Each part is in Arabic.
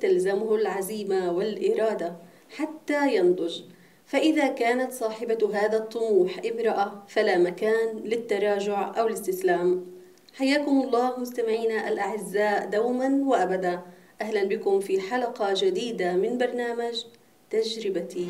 تلزمه العزيمة والإرادة حتى ينضج فإذا كانت صاحبة هذا الطموح امرأة فلا مكان للتراجع أو الاستسلام حياكم الله مستمعينا الأعزاء دوما وأبدا أهلا بكم في حلقة جديدة من برنامج تجربتي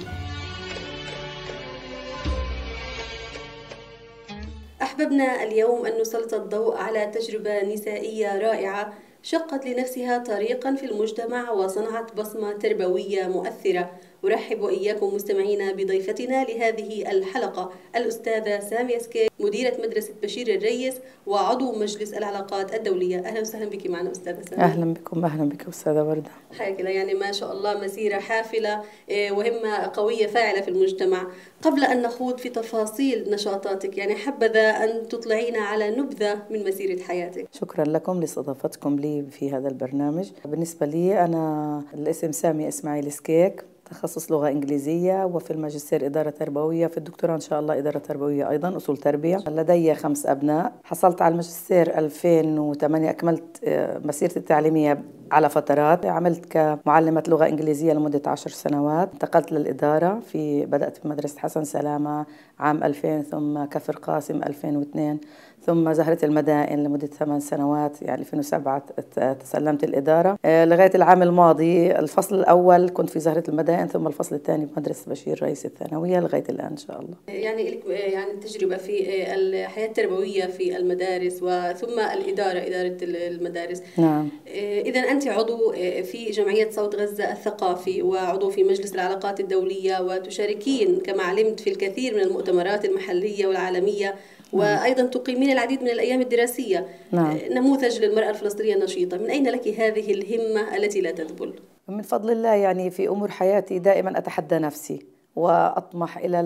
أحببنا اليوم أن نسلط الضوء على تجربة نسائية رائعة شقت لنفسها طريقا في المجتمع وصنعت بصمة تربوية مؤثرة أرحب إياكم مستمعينا بضيفتنا لهذه الحلقة الأستاذة سامية سكي مديرة مدرسة بشير الريس وعضو مجلس العلاقات الدولية أهلا وسهلا بك معنا أستاذة سامية أهلا بكم أهلا بك أستاذة وردة حياك الله يعني ما شاء الله مسيرة حافلة إيه، وهمة قوية فاعلة في المجتمع قبل أن نخوض في تفاصيل نشاطاتك يعني حبذا أن تطلعينا على نبذة من مسيرة حياتك شكرا لكم لاستضافتكم لي في هذا البرنامج بالنسبة لي أنا الاسم سامية إسماعيل سكيك تخصص لغة إنجليزية وفي الماجستير إدارة تربوية في الدكتوراه إن شاء الله إدارة تربوية أيضا أصول تربية لدي خمس أبناء حصلت على الماجستير 2008 أكملت آه، مسيرتي التعليمية على فترات عملت كمعلمة لغة إنجليزية لمدة عشر سنوات انتقلت للإدارة في بدأت في مدرسة حسن سلامة عام 2000 ثم كفر قاسم 2002 ثم زهرة المدائن لمدة ثمان سنوات يعني 2007 تسلمت الإدارة آه، لغاية العام الماضي الفصل الأول كنت في زهرة المدائن ثم الفصل الثاني في مدرسة بشير رئيس الثانوية لغاية الآن إن شاء الله يعني آه، يعني تجربة في آه، الحياة التربوية في المدارس وثم الإدارة إدارة المدارس نعم إذا أنت أنت عضو آه، في جمعية صوت غزة الثقافي وعضو في مجلس العلاقات الدولية وتشاركين كما علمت في الكثير من المؤتمرات المحلية والعالمية نعم. وأيضا تقيمين العديد من الأيام الدراسية نعم. آه، نموذج للمرأة الفلسطينية النشيطة من أين لك هذه الهمة التي لا تذبل؟ من فضل الله يعني في أمور حياتي دائما أتحدى نفسي واطمح الى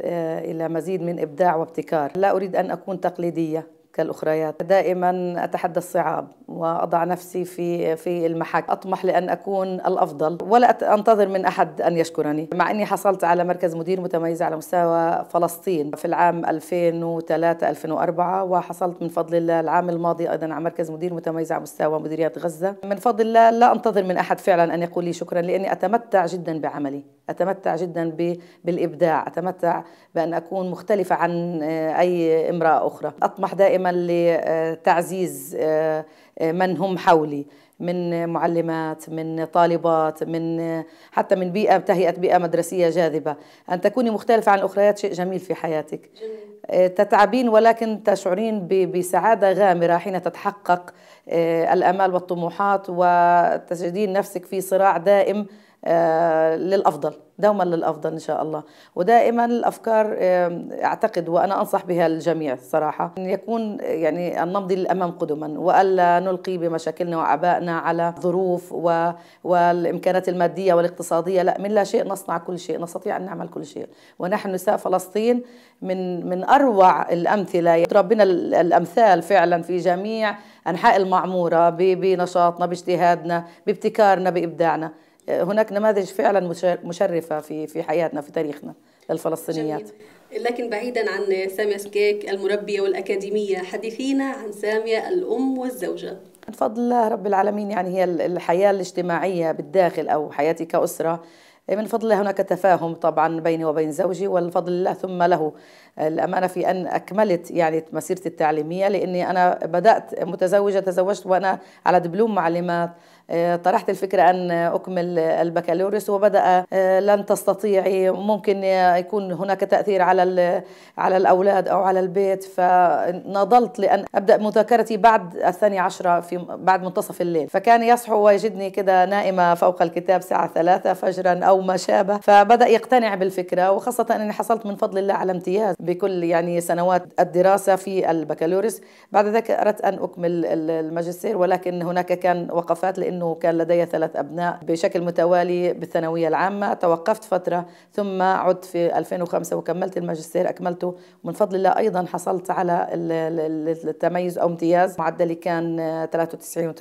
آه، الى مزيد من ابداع وابتكار لا اريد ان اكون تقليديه كالاخريات دائما اتحدى الصعاب واضع نفسي في في المحك اطمح لان اكون الافضل ولا انتظر من احد ان يشكرني مع اني حصلت على مركز مدير متميز على مستوى فلسطين في العام 2003 2004 وحصلت من فضل الله العام الماضي ايضا على مركز مدير متميز على مستوى مديريات غزه من فضل الله لا انتظر من احد فعلا ان يقول لي شكرا لاني اتمتع جدا بعملي اتمتع جدا بالابداع اتمتع بان اكون مختلفه عن آه، اي امراه اخرى اطمح دائما لتعزيز آه، آه، من هم حولي من معلمات من طالبات من حتى من بيئة تهيئة بيئة مدرسية جاذبة أن تكوني مختلفة عن الأخريات شيء جميل في حياتك جميل. آه، تتعبين ولكن تشعرين بسعادة غامرة حين تتحقق آه، الأمال والطموحات وتجدين نفسك في صراع دائم آه، للأفضل دوما للأفضل إن شاء الله ودائما الأفكار أعتقد وأنا أنصح بها الجميع الصراحة أن يكون يعني أن نمضي للأمام قدما وألا نلقي بمشاكلنا وعبائنا على ظروف و... والإمكانات المادية والاقتصادية لا من لا شيء نصنع كل شيء نستطيع أن نعمل كل شيء ونحن نساء فلسطين من من أروع الأمثلة ربنا الأمثال فعلا في جميع أنحاء المعمورة بنشاطنا باجتهادنا بابتكارنا بإبداعنا هناك نماذج فعلا مشرفه في في حياتنا في تاريخنا للفلسطينيات جميل. لكن بعيدا عن ساميه سكيك المربيه والاكاديميه حدثينا عن ساميه الام والزوجه من فضل الله رب العالمين يعني هي الحياه الاجتماعيه بالداخل او حياتي كاسره من فضل الله هناك تفاهم طبعا بيني وبين زوجي والفضل الله ثم له الامانه في ان اكملت يعني مسيرتي التعليميه لاني انا بدات متزوجه تزوجت وانا على دبلوم معلمات آه، طرحت الفكرة أن أكمل البكالوريوس وبدأ آه، لن تستطيعي ممكن يكون هناك تأثير على على الأولاد أو على البيت فنضلت لأن أبدأ مذاكرتي بعد الثانية عشرة في بعد منتصف الليل فكان يصحو ويجدني كده نائمة فوق الكتاب ساعة ثلاثة فجرا أو ما شابه فبدأ يقتنع بالفكرة وخاصة أني حصلت من فضل الله على امتياز بكل يعني سنوات الدراسة في البكالوريوس بعد ذلك أردت أن أكمل الماجستير ولكن هناك كان وقفات لأنه كان لدي ثلاث أبناء بشكل متوالي بالثانوية العامة توقفت فترة ثم عدت في 2005 وكملت الماجستير أكملته من فضل الله أيضا حصلت على التميز أو امتياز معدلي كان 93 و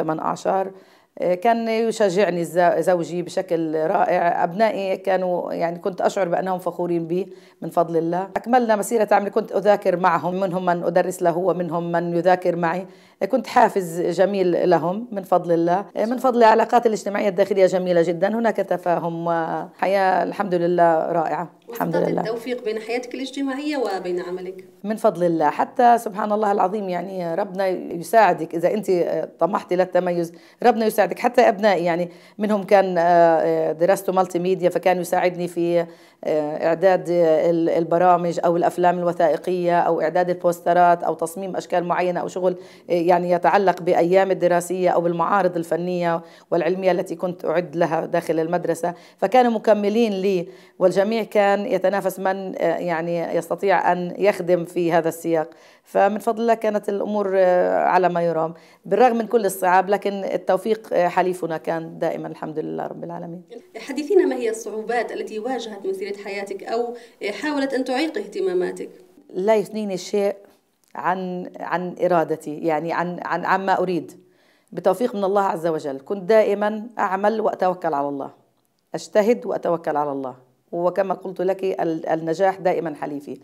آه، كان يشجعني زوجي بشكل رائع أبنائي كانوا يعني كنت أشعر بأنهم فخورين بي من فضل الله أكملنا مسيرة عملي كنت أذاكر معهم منهم من أدرس له ومنهم من يذاكر معي آه، كنت حافز جميل لهم من فضل الله آه، من فضل العلاقات الاجتماعية الداخلية جميلة جدا هناك تفاهم وحياة الحمد لله رائعة الحمد لله التوفيق بين حياتك الاجتماعية وبين عملك من فضل الله حتى سبحان الله العظيم يعني ربنا يساعدك إذا أنت آه، طمحتي للتميز ربنا يساعدك حتى أبنائي يعني منهم كان آه، آه، دراسته مالتي ميديا فكان يساعدني في إعداد البرامج أو الأفلام الوثائقية أو إعداد البوسترات أو تصميم أشكال معينة أو شغل يعني يتعلق بأيام الدراسية أو بالمعارض الفنية والعلمية التي كنت أعد لها داخل المدرسة فكانوا مكملين لي والجميع كان من يتنافس من آه، يعني يستطيع أن يخدم في هذا السياق فمن فضل الله كانت الأمور آه، على ما يرام بالرغم من كل الصعاب لكن التوفيق آه، حليفنا كان دائما الحمد لله رب العالمين حدثينا ما هي الصعوبات التي واجهت مسيرة حياتك أو حاولت أن تعيق اهتماماتك لا يثنيني شيء عن عن ارادتي يعني عن عن عما اريد بتوفيق من الله عز وجل كنت دائما اعمل واتوكل على الله اجتهد واتوكل على الله وكما قلت لك النجاح دائما حليفي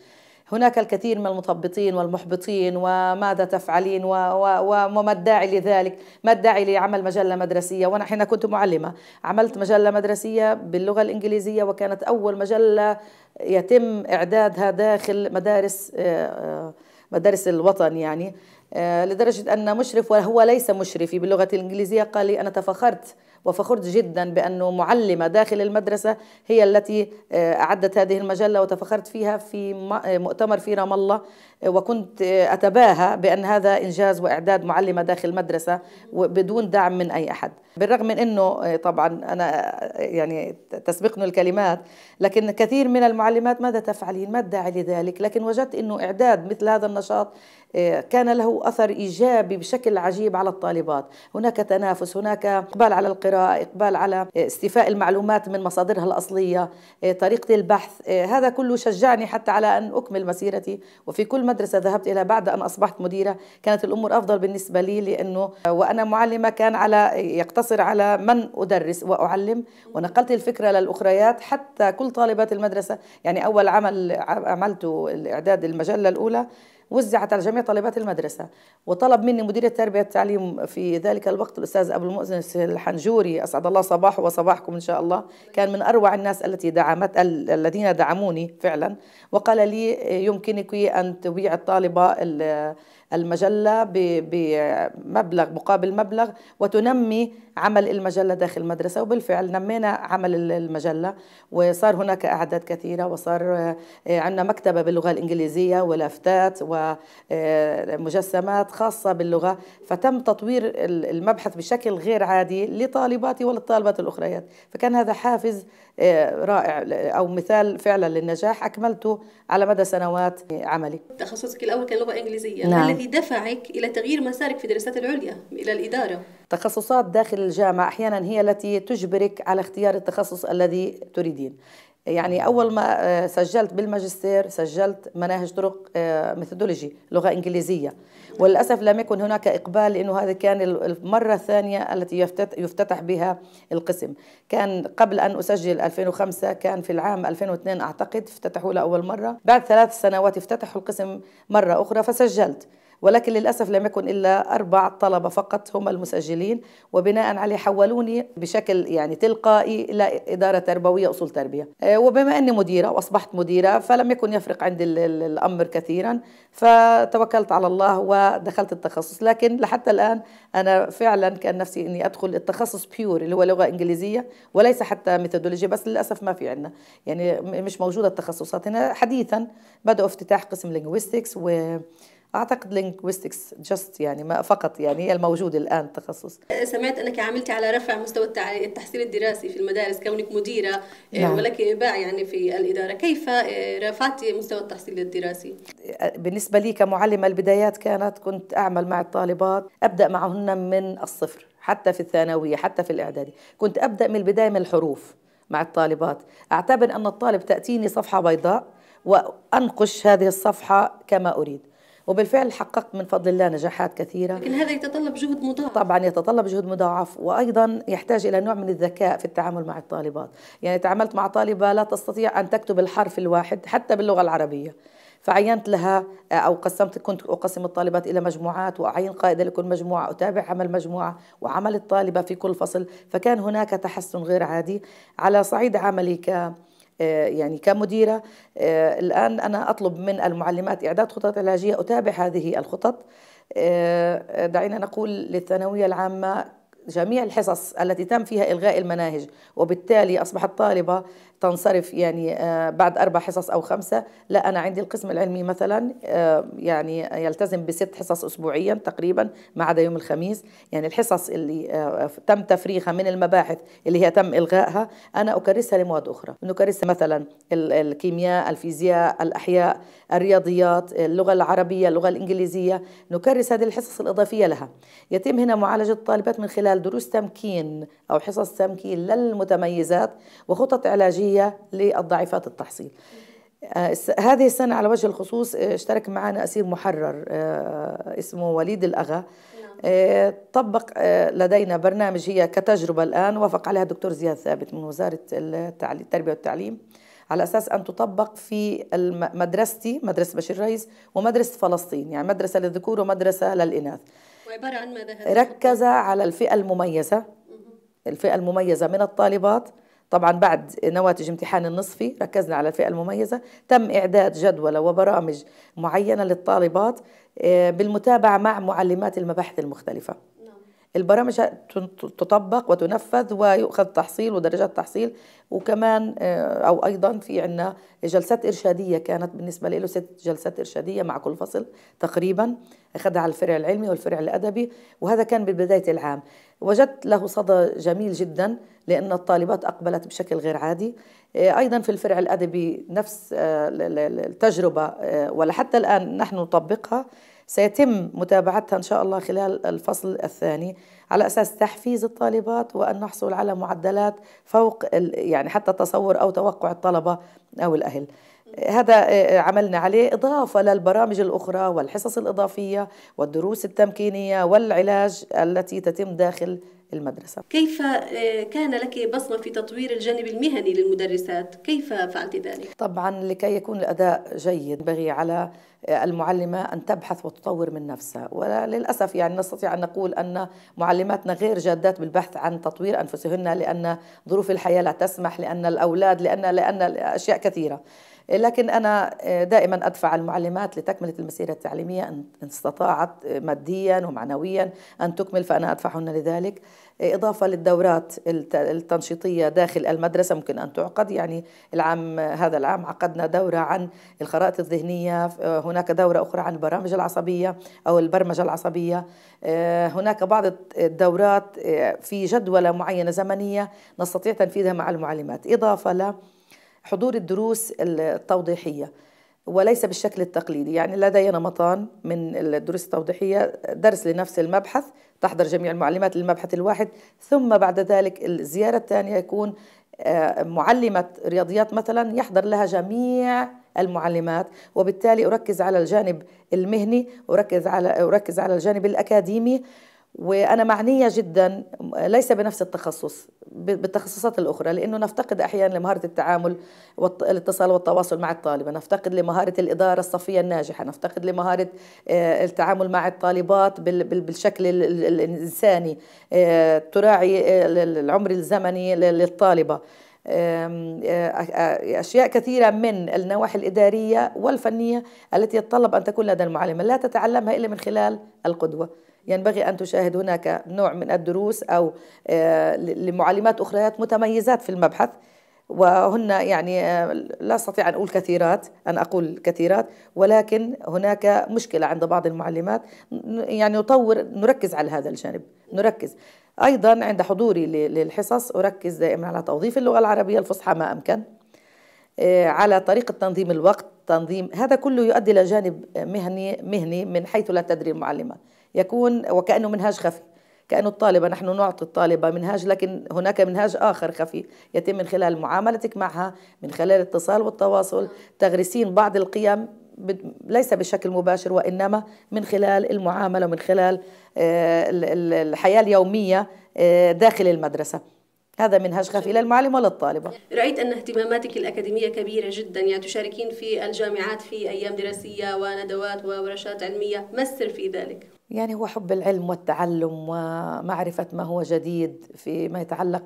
هناك الكثير من المثبطين والمحبطين وماذا تفعلين وما الداعي لذلك ما الداعي لعمل مجلة مدرسية وأنا حين كنت معلمة عملت مجلة مدرسية باللغة الإنجليزية وكانت أول مجلة يتم إعدادها داخل مدارس آه، آه، مدارس الوطن يعني آه، لدرجة أن مشرف وهو ليس مشرفي باللغة الإنجليزية قال لي أنا تفخرت وفخرت جدا بأنه معلمة داخل المدرسة هي التي آه، أعدت هذه المجلة وتفخرت فيها في آه، مؤتمر في رام الله آه، وكنت أتباهى بأن هذا إنجاز وإعداد معلمة داخل مدرسة بدون دعم من أي أحد بالرغم من أنه طبعا أنا يعني تسبقني الكلمات لكن كثير من المعلمات ماذا تفعلين ما الداعي لذلك لكن وجدت أنه إعداد مثل هذا النشاط كان له أثر إيجابي بشكل عجيب على الطالبات هناك تنافس هناك إقبال على القراءة الدائرة إقبال على استيفاء المعلومات من مصادرها الأصلية إيه، طريقة البحث إيه، هذا كله شجعني حتى على أن أكمل مسيرتي وفي كل مدرسة ذهبت إلى بعد أن أصبحت مديرة كانت الأمور أفضل بالنسبة لي لأنه وأنا معلمة كان على يقتصر على من أدرس وأعلم ونقلت الفكرة للأخريات حتى كل طالبات المدرسة يعني أول عمل عملته إعداد المجلة الأولى وزعت على جميع طالبات المدرسة وطلب مني مدير التربية والتعليم في ذلك الوقت الأستاذ أبو المؤذن الحنجوري أسعد الله صباحه وصباحكم إن شاء الله كان من أروع الناس التي دعمت الذين دعموني فعلا وقال لي يمكنك أن تبيع الطالبة المجلة بمبلغ مقابل مبلغ وتنمي عمل المجلة داخل المدرسة وبالفعل نمينا عمل المجلة وصار هناك أعداد كثيرة وصار آه، عندنا مكتبة باللغة الإنجليزية ولافتات ومجسمات آه، خاصة باللغة فتم تطوير المبحث بشكل غير عادي لطالباتي وللطالبات الأخريات فكان هذا حافز آه، رائع أو مثال فعلا للنجاح أكملته على مدى سنوات عملي تخصصك الأول كان لغة إنجليزية نعم. الذي دفعك إلى تغيير مسارك في الدراسات العليا إلى الإدارة؟ تخصصات داخل الجامعة أحيانا هي التي تجبرك على اختيار التخصص الذي تريدين يعني أول ما آه، سجلت بالماجستير سجلت مناهج طرق آه، ميثودولوجي لغة إنجليزية وللأسف لم يكن هناك إقبال لأنه هذه كان المرة الثانية التي يفتتح بها القسم كان قبل أن أسجل 2005 كان في العام 2002 أعتقد افتتحوا لأول مرة بعد ثلاث سنوات افتتحوا القسم مرة أخرى فسجلت ولكن للأسف لم يكن إلا أربع طلبة فقط هم المسجلين وبناء عليه حولوني بشكل يعني تلقائي إلى إدارة تربوية أصول تربية آه، وبما أني مديرة وأصبحت مديرة فلم يكن يفرق عندي الأمر كثيرا فتوكلت على الله ودخلت التخصص لكن لحتى الآن أنا فعلا كان نفسي أني أدخل التخصص بيور اللي هو لغة إنجليزية وليس حتى ميثودولوجيا بس للأسف ما في عندنا يعني مش موجودة التخصصات هنا حديثا بدأوا افتتاح قسم لينغويستكس و اعتقد لينغويستكس جاست يعني ما فقط يعني هي الموجوده الان تخصص سمعت انك عملتي على رفع مستوى التحصيل الدراسي في المدارس كونك مديره آه، نعم. ولك باع يعني في الاداره كيف آه، رفعتي مستوى التحصيل الدراسي بالنسبه لي كمعلمه البدايات كانت كنت اعمل مع الطالبات ابدا معهن من الصفر حتى في الثانويه حتى في الاعدادي كنت ابدا من البدايه من الحروف مع الطالبات اعتبر ان الطالب تاتيني صفحه بيضاء وانقش هذه الصفحه كما اريد وبالفعل حققت من فضل الله نجاحات كثيرة لكن هذا يتطلب جهد مضاعف طبعا يتطلب جهد مضاعف وأيضا يحتاج إلى نوع من الذكاء في التعامل مع الطالبات يعني تعاملت مع طالبة لا تستطيع أن تكتب الحرف الواحد حتى باللغة العربية فعينت لها او قسمت كنت اقسم الطالبات الى مجموعات واعين قائده لكل مجموعه اتابع عمل مجموعه وعمل الطالبه في كل فصل فكان هناك تحسن غير عادي على صعيد عملي ك آه، يعني كمديرة آه، الآن أنا أطلب من المعلمات إعداد خطط علاجية أتابع هذه الخطط آه، دعينا نقول للثانوية العامة جميع الحصص التي تم فيها إلغاء المناهج وبالتالي أصبح الطالبة تنصرف يعني آه، بعد أربع حصص أو خمسة لا أنا عندي القسم العلمي مثلا آه، يعني يلتزم بست حصص أسبوعيا تقريبا ما عدا يوم الخميس يعني الحصص اللي آه، تم تفريغها من المباحث اللي هي تم إلغائها أنا أكرسها لمواد أخرى نكرسها مثلا الكيمياء الفيزياء الأحياء الرياضيات اللغة العربية اللغة الإنجليزية نكرس هذه الحصص الإضافية لها يتم هنا معالجة الطالبات من خلال دروس تمكين أو حصص تمكين للمتميزات وخطط علاجية هي للضعيفات التحصيل آه، هذه السنة على وجه الخصوص آه، اشترك معنا أسير محرر آه، اسمه وليد الأغا نعم. طبق لدينا برنامج هي كتجربة الآن وافق عليها الدكتور زياد ثابت من وزارة التربية والتعليم على أساس أن تطبق في مدرستي مدرسة بشير ريس ومدرسة فلسطين يعني مدرسة للذكور ومدرسة للإناث وعبارة عن ماذا؟ ركز على الفئة المميزة الفئة المميزة من الطالبات طبعا بعد نواتج امتحان النصفي ركزنا على الفئة المميزة تم إعداد جدول وبرامج معينة للطالبات آه، بالمتابعة مع معلمات المباحث المختلفة البرامج تطبق وتنفذ ويؤخذ تحصيل ودرجات تحصيل وكمان آه، أو أيضا في عنا جلسات إرشادية كانت بالنسبة له ست جلسات إرشادية مع كل فصل تقريبا أخذها على الفرع العلمي والفرع الأدبي وهذا كان ببداية العام وجدت له صدى جميل جدا لأن الطالبات أقبلت بشكل غير عادي آه، أيضا في الفرع الأدبي نفس آه، التجربة ولحتى الآن نحن نطبقها سيتم متابعتها إن شاء الله خلال الفصل الثاني على أساس تحفيز الطالبات وأن نحصل على معدلات فوق يعني حتى تصور أو توقع الطلبة أو الأهل هذا آه، آه، عملنا عليه إضافة للبرامج الأخرى والحصص الإضافية والدروس التمكينية والعلاج التي تتم داخل المدرسة كيف آه، كان لك بصمة في تطوير الجانب المهني للمدرسات؟ كيف فعلت ذلك؟ طبعا لكي يكون الأداء جيد ينبغي على آه، المعلمة أن تبحث وتطور من نفسها وللأسف يعني نستطيع أن نقول أن معلماتنا غير جادات بالبحث عن تطوير أنفسهن لأن ظروف الحياة لا تسمح لأن الأولاد لأن لأن أشياء كثيرة لكن أنا آه، دائما أدفع المعلمات لتكملة المسيرة التعليمية إن استطاعت آه، ماديا ومعنويا أن تكمل فأنا أدفعهن لذلك آه، إضافة للدورات التنشيطية داخل المدرسة ممكن أن تعقد يعني العام هذا العام عقدنا دورة عن الخرائط الذهنية هناك دورة أخرى عن البرامج العصبية أو البرمجة العصبية هناك بعض الدورات في جدولة معينة زمنية نستطيع تنفيذها مع المعلمات إضافة حضور الدروس التوضيحية وليس بالشكل التقليدي يعني لدي نمطان من الدروس التوضيحية درس لنفس المبحث تحضر جميع المعلمات للمبحث الواحد ثم بعد ذلك الزيارة الثانية يكون آه، معلمة رياضيات مثلا يحضر لها جميع المعلمات وبالتالي أركز على الجانب المهني أركز على أركز على الجانب الأكاديمي وانا معنيه جدا ليس بنفس التخصص بالتخصصات الاخرى لانه نفتقد احيانا لمهاره التعامل والاتصال والتواصل مع الطالبه، نفتقد لمهاره الاداره الصفيه الناجحه، نفتقد لمهاره آه، التعامل مع الطالبات بالشكل الانساني آه، تراعي آه، العمر الزمني للطالبه. أشياء كثيرة من النواحي الإدارية والفنية التي يتطلب أن تكون لدى المعلمة لا تتعلمها إلا من خلال القدوة ينبغي أن تشاهد هناك نوع من الدروس أو آه، لمعلمات أخريات متميزات في المبحث وهن يعني آه، لا استطيع ان اقول كثيرات ان اقول كثيرات ولكن هناك مشكله عند بعض المعلمات يعني نطور نركز على هذا الجانب نركز ايضا عند حضوري للحصص اركز دائما على توظيف اللغه العربيه الفصحى ما امكن آه، على طريقه تنظيم الوقت تنظيم هذا كله يؤدي الى جانب مهني مهني من حيث لا تدري المعلمه يكون وكأنه منهاج خفي كأنه الطالبة نحن نعطي الطالبة منهاج لكن هناك منهاج آخر خفي يتم من خلال معاملتك معها من خلال الاتصال والتواصل تغرسين بعض القيم ليس بشكل مباشر وإنما من خلال المعاملة ومن خلال آه، الحياة اليومية آه، داخل المدرسة هذا منهج خفي للمعلم وللطالبة رأيت أن اهتماماتك الأكاديمية كبيرة جدا يعني تشاركين في الجامعات في أيام دراسية وندوات وورشات علمية ما السر في ذلك؟ يعني هو حب العلم والتعلم ومعرفة ما هو جديد فيما يتعلق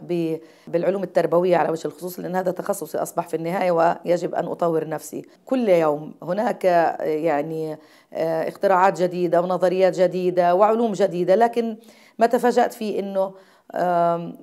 بالعلوم التربوية على وجه الخصوص لأن هذا تخصصي أصبح في النهاية ويجب أن أطور نفسي كل يوم هناك يعني آه، اختراعات جديدة ونظريات جديدة وعلوم جديدة لكن ما تفاجأت فيه أنه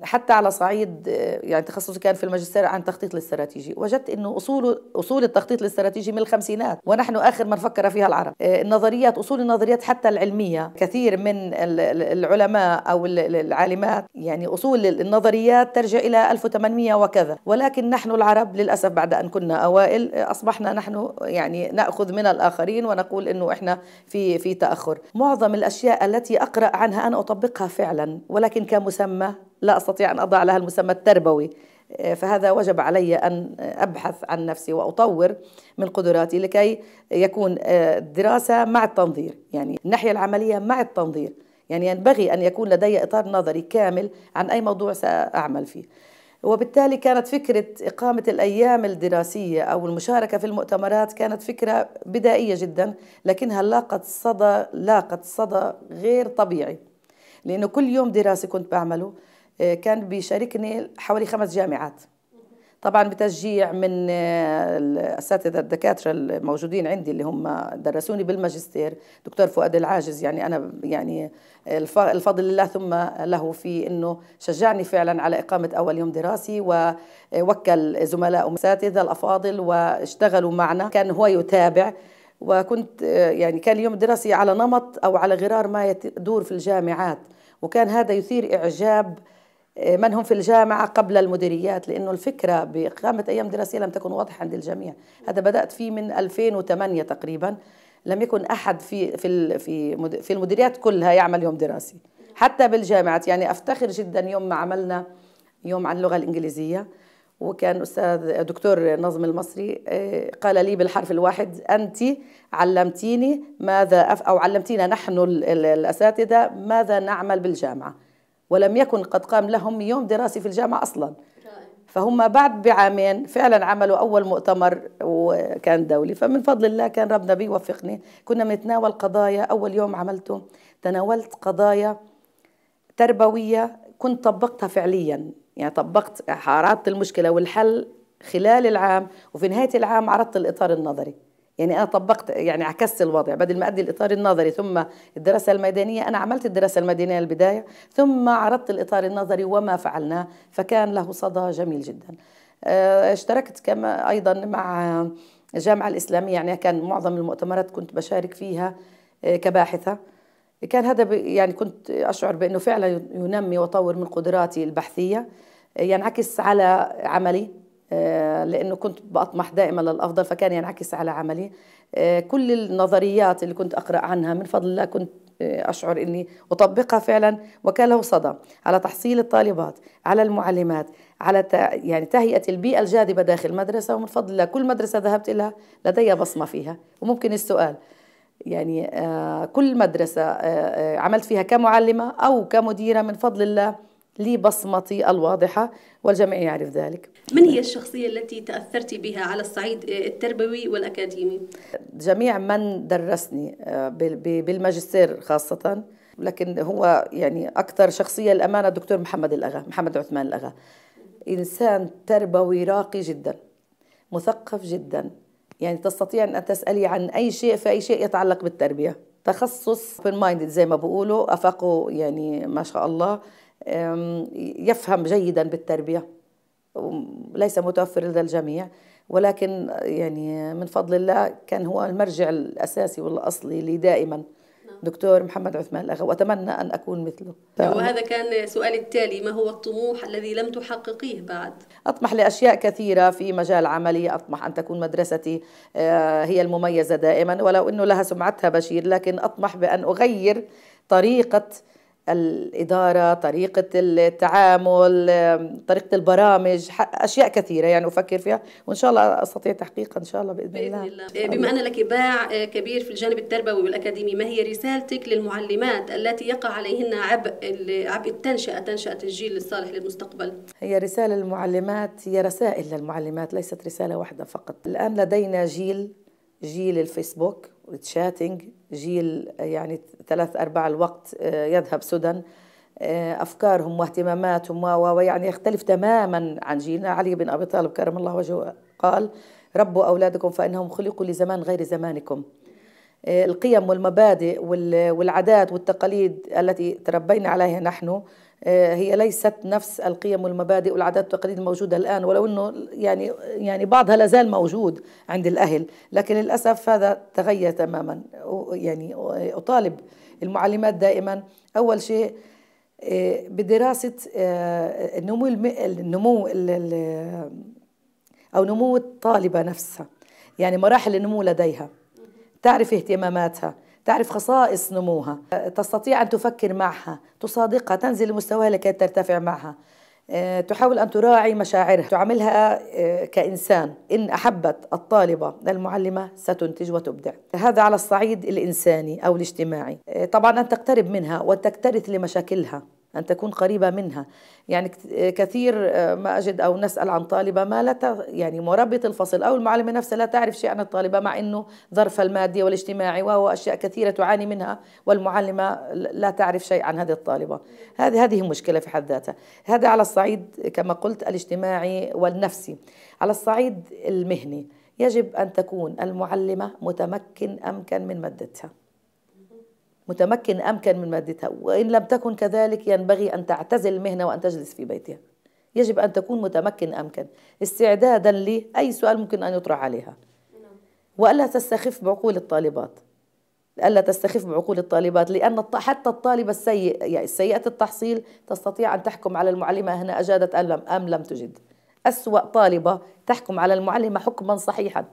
حتى على صعيد يعني تخصصي كان في الماجستير عن التخطيط الاستراتيجي وجدت انه اصول اصول التخطيط الاستراتيجي من الخمسينات ونحن اخر من فكر فيها العرب أه، النظريات اصول النظريات حتى العلميه كثير من العلماء او العالمات يعني اصول النظريات ترجع الى 1800 وكذا ولكن نحن العرب للاسف بعد ان كنا اوائل اصبحنا نحن يعني ناخذ من الاخرين ونقول انه احنا في في تاخر معظم الاشياء التي اقرا عنها انا اطبقها فعلا ولكن كمسمى مسمى لا أستطيع أن أضع لها المسمى التربوي آه، فهذا وجب علي أن أبحث عن نفسي وأطور من قدراتي لكي يكون الدراسة آه، مع التنظير يعني الناحية العملية مع التنظير يعني ينبغي أن يكون لدي إطار نظري كامل عن أي موضوع سأعمل فيه وبالتالي كانت فكرة إقامة الأيام الدراسية أو المشاركة في المؤتمرات كانت فكرة بدائية جدا لكنها لاقت صدى لاقت صدى غير طبيعي لانه كل يوم دراسي كنت بعمله آه، كان بيشاركني حوالي خمس جامعات طبعا بتشجيع من آه، الاساتذه الدكاتره الموجودين عندي اللي هم درسوني بالماجستير دكتور فؤاد العاجز يعني انا يعني آه، الفضل لله ثم له في انه شجعني فعلا على اقامه اول يوم دراسي ووكل زملاء اساتذه الافاضل واشتغلوا معنا كان هو يتابع وكنت يعني كان اليوم الدراسي على نمط او على غرار ما يدور في الجامعات وكان هذا يثير إعجاب آه، من هم في الجامعة قبل المديريات لأنه الفكرة بإقامة أيام دراسية لم تكن واضحة عند الجميع هذا بدأت فيه من 2008 تقريبا لم يكن أحد في, في, في, في المديريات كلها يعمل يوم دراسي حتى بالجامعات يعني أفتخر جدا يوم ما عملنا يوم عن اللغة الإنجليزية وكان أستاذ دكتور نظم المصري آه، قال لي بالحرف الواحد أنت علمتيني ماذا أف أو علمتينا نحن الأساتذة ماذا نعمل بالجامعة ولم يكن قد قام لهم يوم دراسي في الجامعة أصلا فهم بعد بعامين فعلا عملوا أول مؤتمر وكان دولي فمن فضل الله كان ربنا بيوفقني كنا بنتناول قضايا أول يوم عملته تناولت قضايا تربوية كنت طبقتها فعليا يعني طبقت عرضت المشكله والحل خلال العام وفي نهايه العام عرضت الاطار النظري يعني انا طبقت يعني عكست الوضع بدل ما ادي الاطار النظري ثم الدراسه الميدانيه انا عملت الدراسه الميدانيه البدايه ثم عرضت الاطار النظري وما فعلناه فكان له صدى جميل جدا آه، اشتركت كما ايضا مع الجامعه الاسلاميه يعني كان معظم المؤتمرات كنت بشارك فيها آه، كباحثه كان هذا يعني كنت اشعر بانه فعلا ينمي وطور من قدراتي البحثيه ينعكس يعني على عملي آه، لانه كنت بطمح دائما للافضل فكان ينعكس يعني على عملي آه، كل النظريات اللي كنت اقرا عنها من فضل الله كنت آه، اشعر اني اطبقها فعلا وكان له صدى على تحصيل الطالبات على المعلمات على يعني تهيئه البيئه الجاذبه داخل المدرسه ومن فضل الله كل مدرسه ذهبت لها لدي بصمه فيها وممكن السؤال يعني آه، كل مدرسة آه، آه، عملت فيها كمعلمة أو كمديرة من فضل الله لي بصمتي الواضحة والجميع يعرف ذلك من هي الشخصية التي تأثرت بها على الصعيد التربوي والأكاديمي؟ جميع من درسني بالماجستير خاصة لكن هو يعني أكثر شخصية الأمانة الدكتور محمد الأغا محمد عثمان الأغا إنسان تربوي راقي جدا مثقف جدا يعني تستطيع أن تسألي عن أي شيء في أي شيء يتعلق بالتربية تخصص open minded زي ما بقولوا أفاقه يعني ما شاء الله يفهم جيدا بالتربية ليس متوفر لدى الجميع ولكن يعني من فضل الله كان هو المرجع الأساسي والأصلي لي دائما دكتور محمد عثمان الأغا وأتمنى أن أكون مثله طيب. وهذا كان سؤالي التالي ما هو الطموح الذي لم تحققيه بعد؟ أطمح لأشياء كثيرة في مجال عملي أطمح أن تكون مدرستي آه، هي المميزة دائما ولو أنه لها سمعتها بشير لكن أطمح بأن أغير طريقة الإدارة طريقة التعامل طريقة البرامج أشياء كثيرة يعني أفكر فيها وإن شاء الله أستطيع تحقيقها إن شاء الله بإذن, بإذن الله. الله آه، بما أن لك باع آه، كبير في الجانب التربوي والأكاديمي ما هي رسالتك للمعلمات التي يقع عليهن عبء عبء التنشئة تنشئة الجيل الصالح للمستقبل هي رسالة للمعلمات هي رسائل للمعلمات ليست رسالة واحدة فقط الآن لدينا جيل جيل الفيسبوك وتشاتنج جيل يعني ثلاث أرباع الوقت آه، يذهب سدى آه، أفكارهم واهتماماتهم ويعني يختلف تماما عن جيلنا علي بن أبي طالب كرم الله وجهه قال ربوا أولادكم فإنهم خلقوا لزمان غير زمانكم آه، القيم والمبادئ والعادات والتقاليد التي تربينا عليها نحن آه، هي ليست نفس القيم والمبادئ والعادات والتقاليد الموجودة الآن ولو أنه يعني يعني بعضها لازال موجود عند الأهل لكن للأسف هذا تغير تماما يعني أطالب المعلمات دائما أول شيء آه، بدراسة آه، النمو النمو أو نمو الطالبة نفسها يعني مراحل النمو لديها تعرف اهتماماتها تعرف خصائص نموها تستطيع أن تفكر معها تصادقها تنزل لمستواها لكي ترتفع معها آه، تحاول أن تراعي مشاعرها تعاملها آه، كإنسان إن أحبت الطالبة المعلمة ستنتج وتبدع هذا على الصعيد الإنساني أو الاجتماعي آه، طبعا أن تقترب منها وتكترث لمشاكلها أن تكون قريبة منها يعني آه، كثير آه، ما أجد أو نسأل عن طالبة ما لا يعني مربط الفصل أو المعلمة نفسها لا تعرف شيء عن الطالبة مع أنه ظرفها المادي والاجتماعي وهو أشياء كثيرة تعاني منها والمعلمة لا تعرف شيء عن هذه الطالبة هذه هذه مشكلة في حد ذاتها هذا على الصعيد كما قلت الاجتماعي والنفسي على الصعيد المهني يجب أن تكون المعلمة متمكن أمكن من مادتها متمكن أمكن من مادتها وإن لم تكن كذلك ينبغي أن تعتزل المهنة وأن تجلس في بيتها يجب أن تكون متمكن أمكن استعدادا لأي سؤال ممكن أن يطرح عليها وألا تستخف بعقول الطالبات ألا تستخف بعقول الطالبات لأن حتى الطالبة السيء يعني سيئة التحصيل تستطيع أن تحكم على المعلمة هنا أجادت أم لم, أم لم تجد أسوأ طالبة تحكم على المعلمة حكما صحيحا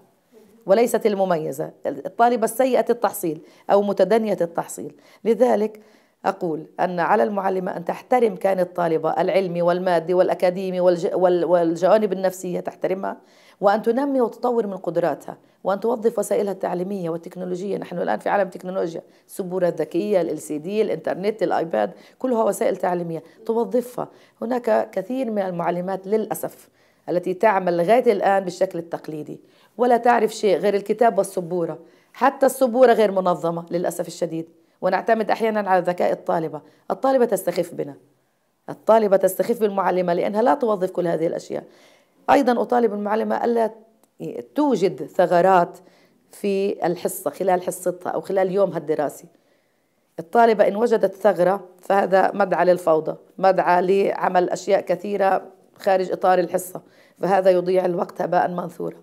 وليست المميزة الطالبة السيئة التحصيل أو متدنية التحصيل لذلك أقول أن على المعلمة أن تحترم كان الطالبة العلمي والمادي والأكاديمي والجوانب النفسية تحترمها وأن تنمي وتطور من قدراتها وأن توظف وسائلها التعليمية والتكنولوجية نحن الآن في عالم تكنولوجيا السبورة الذكية ال دي الإنترنت الآيباد كلها وسائل تعليمية توظفها هناك كثير من المعلمات للأسف التي تعمل لغاية الآن بالشكل التقليدي ولا تعرف شيء غير الكتاب والسبورة حتى السبورة غير منظمة للأسف الشديد ونعتمد أحيانا على ذكاء الطالبة الطالبة تستخف بنا الطالبة تستخف بالمعلمة لأنها لا توظف كل هذه الأشياء أيضا أطالب المعلمة ألا توجد ثغرات في الحصة خلال حصتها أو خلال يومها الدراسي الطالبة إن وجدت ثغرة فهذا مدعى للفوضى مدعى لعمل أشياء كثيرة خارج إطار الحصة فهذا يضيع الوقت هباء منثورا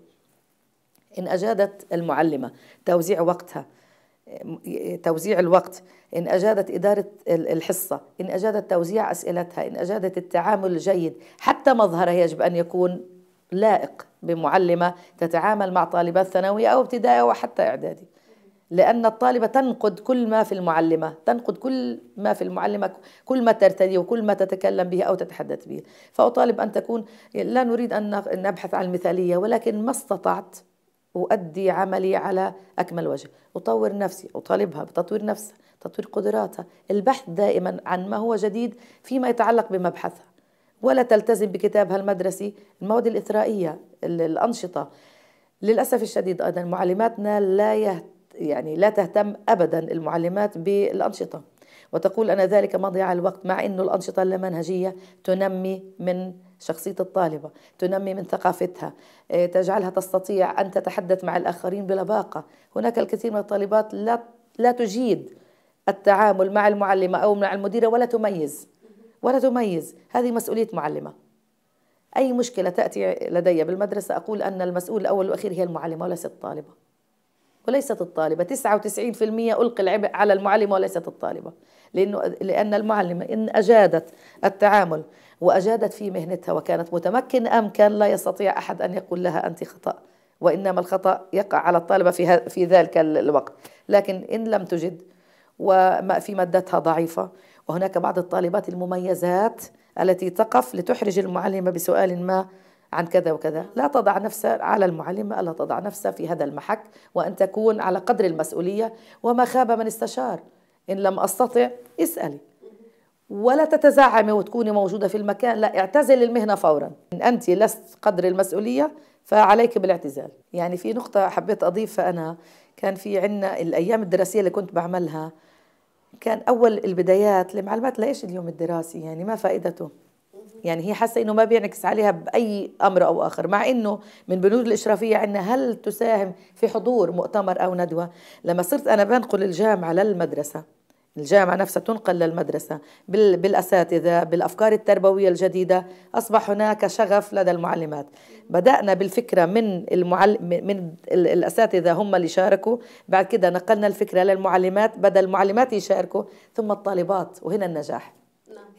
إن أجادت المعلمة توزيع وقتها توزيع الوقت إن أجادت إدارة الحصة إن أجادت توزيع أسئلتها إن أجادت التعامل الجيد حتى مظهرها يجب أن يكون لائق بمعلمة تتعامل مع طالبات ثانوية أو ابتدائي حتى إعدادي لأن الطالبة تنقد كل ما في المعلمة تنقد كل ما في المعلمة كل ما ترتدي وكل ما تتكلم به أو تتحدث به فأطالب أن تكون لا نريد أن نبحث عن المثالية ولكن ما استطعت وأدي عملي على أكمل وجه أطور نفسي أطالبها بتطوير نفسها تطوير قدراتها البحث دائما عن ما هو جديد فيما يتعلق بمبحثها ولا تلتزم بكتابها المدرسي المواد الإثرائية الأنشطة للأسف الشديد أيضا معلماتنا لا يهت يعني لا تهتم أبدا المعلمات بالأنشطة وتقول أن ذلك مضيع الوقت مع انه الأنشطة اللامنهجية تنمي من شخصية الطالبة تنمي من ثقافتها آه، تجعلها تستطيع أن تتحدث مع الآخرين بلباقة هناك الكثير من الطالبات لا, لا تجيد التعامل مع المعلمة أو مع المديرة ولا تميز ولا تميز هذه مسؤولية معلمة أي مشكلة تأتي لدي بالمدرسة أقول أن المسؤول الأول والأخير هي المعلمة وليست الطالبة وليست الطالبة 99% ألقي العبء على المعلمة وليست الطالبة لأنه لأن المعلمة إن أجادت التعامل وأجادت في مهنتها وكانت متمكن كان لا يستطيع أحد أن يقول لها أنت خطأ وإنما الخطأ يقع على الطالبة في, في ذلك الوقت لكن إن لم تجد وما في مادتها ضعيفة وهناك بعض الطالبات المميزات التي تقف لتحرج المعلمة بسؤال ما عن كذا وكذا لا تضع نفسها على المعلمة ألا تضع نفسها في هذا المحك وأن تكون على قدر المسؤولية وما خاب من استشار إن لم أستطع اسألي ولا تتزعمي وتكوني موجودة في المكان لا اعتزل المهنة فورا إن أنت لست قدر المسؤولية فعليك بالاعتزال يعني في نقطة حبيت أضيفها أنا كان في عنا الأيام الدراسية اللي كنت بعملها كان أول البدايات المعلمات ليش اليوم الدراسي يعني ما فائدته يعني هي حاسه انه ما بينعكس عليها باي امر او اخر مع انه من بنود الاشرافيه عندنا هل تساهم في حضور مؤتمر او ندوه لما صرت انا بنقل الجامعه للمدرسه الجامعة نفسها تنقل للمدرسة بالأساتذة بالأفكار التربوية الجديدة أصبح هناك شغف لدى المعلمات بدأنا بالفكرة من, المعل... من الأساتذة هم اللي شاركوا بعد كده نقلنا الفكرة للمعلمات بدأ المعلمات يشاركوا ثم الطالبات وهنا النجاح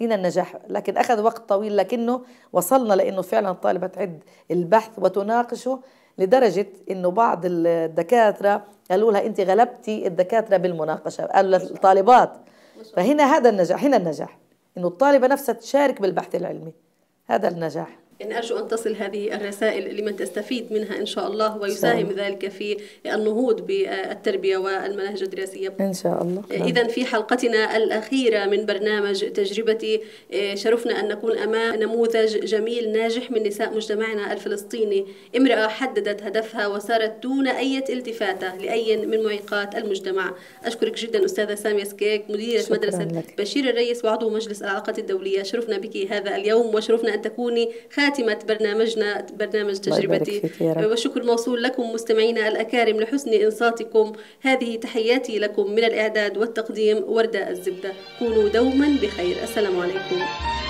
إلى النجاح لكن أخذ وقت طويل لكنه وصلنا لأنه فعلا الطالبة تعد البحث وتناقشه لدرجة أنه بعض الدكاترة قالوا لها أنت غلبتي الدكاترة بالمناقشة قالوا للطالبات فهنا هذا النجاح هنا النجاح أنه الطالبة نفسها تشارك بالبحث العلمي هذا النجاح إن أرجو أن تصل هذه الرسائل لمن تستفيد منها إن شاء الله ويساهم صحيح. ذلك في النهوض بالتربية والمناهج الدراسية إن شاء الله نعم. إذا في حلقتنا الأخيرة من برنامج تجربتي آه، شرفنا أن نكون أمام نموذج جميل ناجح من نساء مجتمعنا الفلسطيني امرأة حددت هدفها وسارت دون أي التفاتة لأي من معيقات المجتمع أشكرك جدا أستاذة سامية سكيك مديرة مدرسة لك. بشير الرئيس وعضو مجلس العلاقات الدولية شرفنا بك هذا اليوم وشرفنا أن تكوني خاتمة خاتمة برنامجنا برنامج تجربتي وشكر موصول لكم مستمعينا الأكارم لحسن إنصاتكم هذه تحياتي لكم من الإعداد والتقديم ورداء الزبدة كونوا دوما بخير السلام عليكم